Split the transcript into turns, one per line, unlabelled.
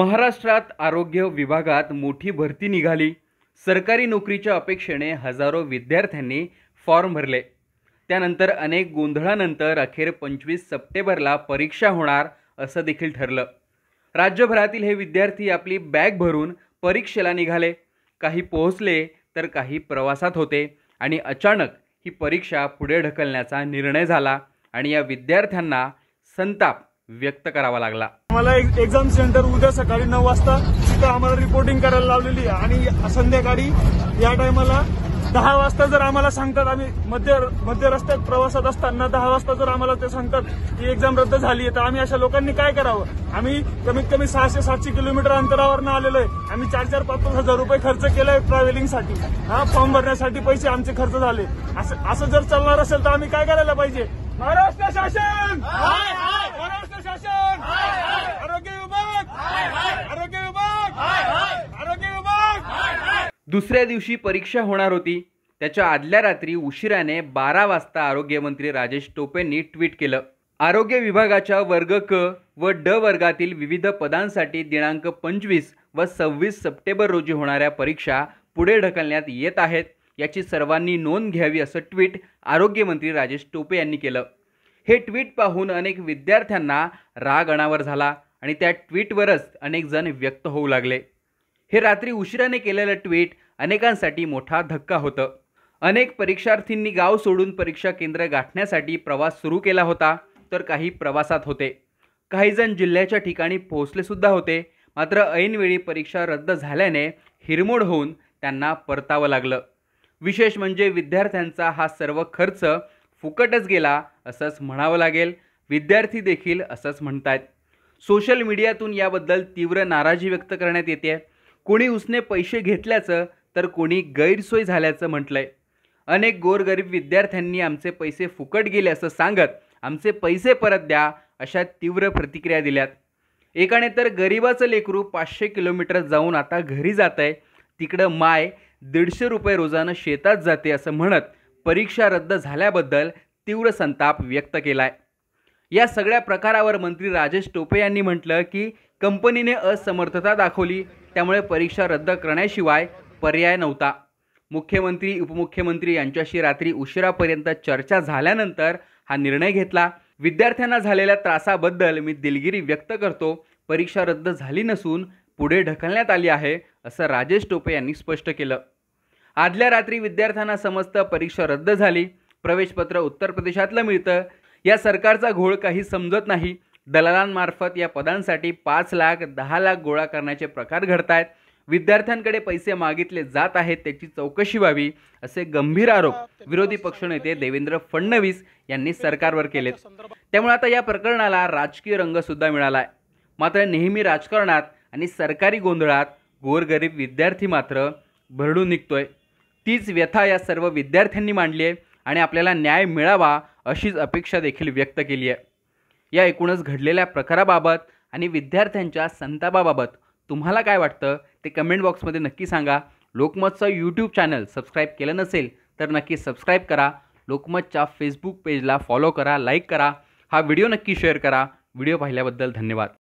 महाराष्ट्रात आरोग्य विभागात मोठी भरती निघाली सरकारी नोकरीच्या अपेक्षेने हजारो विद्यार्थ्यांनी फॉर्म भरले त्यानंतर अनेक गोंधळानंतर अखेर पंचवीस सप्टेंबरला परीक्षा होणार असं देखील ठरलं राज्यभरातील हे विद्यार्थी आपली बॅग भरून परीक्षेला निघाले काही पोहोचले तर काही प्रवासात होते आणि अचानक ही परीक्षा पुढे ढकलण्याचा निर्णय झाला आणि या विद्यार्थ्यांना संताप व्यक्त करावा लागला
मला एक एक्झाम सेंटर उद्या सकाळी नऊ वाजता तिथं आम्हाला रिपोर्टिंग करायला लावलेली आणि संध्याकाळी या टायमाला दहा वाजता जर आम्हाला सांगतात आम्ही मध्य मध्य रस्त्यात प्रवासात असताना दहा वाजता जर आम्हाला ते सांगतात की एक्झाम रद्द झाली तर आम्ही अशा लोकांनी काय करावं आम्ही कमीत कमी सहाशे सातशे किलोमीटर अंतरावरनं आलेलो आहे आम्ही चार चार पाच पाच हजार रुपये खर्च केलाय ट्रॅव्हलिंगसाठी हा फॉर्म भरण्यासाठी पैसे आमचे खर्च झाले असं असं जर चालणार असेल तर आम्ही काय करायला पाहिजे महाराष्ट्र शासन
दुसऱ्या दिवशी परीक्षा होणार होती त्याच्या आदल्या रात्री उशिराने बारा वाजता आरोग्यमंत्री राजेश टोपेंनी ट्विट केलं आरोग्य विभागाच्या वर्ग क व ड वर्गातील विविध पदांसाठी दिनांक पंचवीस व सव्वीस सप्टेंबर रोजी होणाऱ्या परीक्षा पुढे ढकलण्यात येत आहेत याची सर्वांनी नोंद घ्यावी असं ट्विट आरोग्यमंत्री राजेश टोपे यांनी केलं हे ट्विट पाहून अनेक विद्यार्थ्यांना राग अनावर झाला आणि त्या ट्विटवरच अनेक जण व्यक्त होऊ लागले हे रात्री उशिराने केलेलं ट्विट अनेकांसाठी मोठा धक्का होतं अनेक परीक्षार्थींनी गाव सोडून परीक्षा केंद्र गाठण्यासाठी प्रवास सुरू केला होता तर काही प्रवासात होते काहीजण जिल्ह्याच्या ठिकाणी पोहोचलेसुद्धा होते मात्र ऐनवेळी परीक्षा रद्द झाल्याने हिरमोड होऊन त्यांना परतावं लागलं विशेष म्हणजे विद्यार्थ्यांचा हा सर्व खर्च फुकटच गेला असंच म्हणावं लागेल विद्यार्थी देखील असंच आहेत सोशल मीडियातून याबद्दल तीव्र नाराजी व्यक्त करण्यात येते कोणी उसने पैसे घेतल्याचं तर कोणी गैरसोय झाल्याचं म्हटलं आहे अनेक गोरगरीब विद्यार्थ्यांनी आमचे पैसे फुकट गेले असं सांगत आमचे पैसे परत द्या अशा तीव्र प्रतिक्रिया दिल्यात एकाने तर गरिबाचं लेकरू पाचशे किलोमीटर जाऊन आता घरी जात आहे तिकडं माय दीडशे रुपये रोजानं शेतात जाते असं म्हणत परीक्षा रद्द झाल्याबद्दल तीव्र संताप व्यक्त केला आहे या सगळ्या प्रकारावर मंत्री राजेश टोपे यांनी म्हटलं की कंपनीने असमर्थता दाखवली त्यामुळे परीक्षा रद्द करण्याशिवाय पर्याय नव्हता मुख्यमंत्री उपमुख्यमंत्री यांच्याशी रात्री उशिरापर्यंत चर्चा झाल्यानंतर हा निर्णय घेतला विद्यार्थ्यांना झालेल्या त्रासाबद्दल मी दिलगिरी व्यक्त करतो परीक्षा रद्द झाली नसून पुढे ढकलण्यात आली आहे असं राजेश टोपे यांनी स्पष्ट केलं आदल्या रात्री विद्यार्थ्यांना समजतं परीक्षा रद्द झाली प्रवेशपत्र उत्तर प्रदेशातलं मिळतं या सरकारचा घोळ काही समजत नाही दलालांमार्फत या पदांसाठी पाच लाख दहा लाख गोळा करण्याचे प्रकार घडत आहेत विद्यार्थ्यांकडे पैसे मागितले जात आहेत त्याची चौकशी व्हावी असे गंभीर आरोप विरोधी पक्षनेते देवेंद्र फडणवीस यांनी सरकारवर केलेत त्यामुळे आता या प्रकरणाला राजकीय रंगसुद्धा मिळाला आहे मात्र नेहमी राजकारणात आणि सरकारी गोंधळात गोरगरीब विद्यार्थी मात्र भरडून निघतोय तीच व्यथा या सर्व विद्यार्थ्यांनी मांडली आहे आणि आपल्याला न्याय मिळावा अशीच अपेक्षा देखील व्यक्त केली आहे या एकूणच घडलेल्या प्रकाराबाबत आणि विद्यार्थ्यांच्या संतापाबाबत तुम्हाला काय वाटतं ते कमेंट बॉक्समध्ये नक्की सांगा लोकमतचं यूट्यूब चॅनल सबस्क्राईब केलं नसेल तर नक्की सबस्क्राईब करा लोकमतच्या फेसबुक पेजला फॉलो करा लाईक करा हा व्हिडिओ नक्की शेअर करा व्हिडिओ पाहिल्याबद्दल धन्यवाद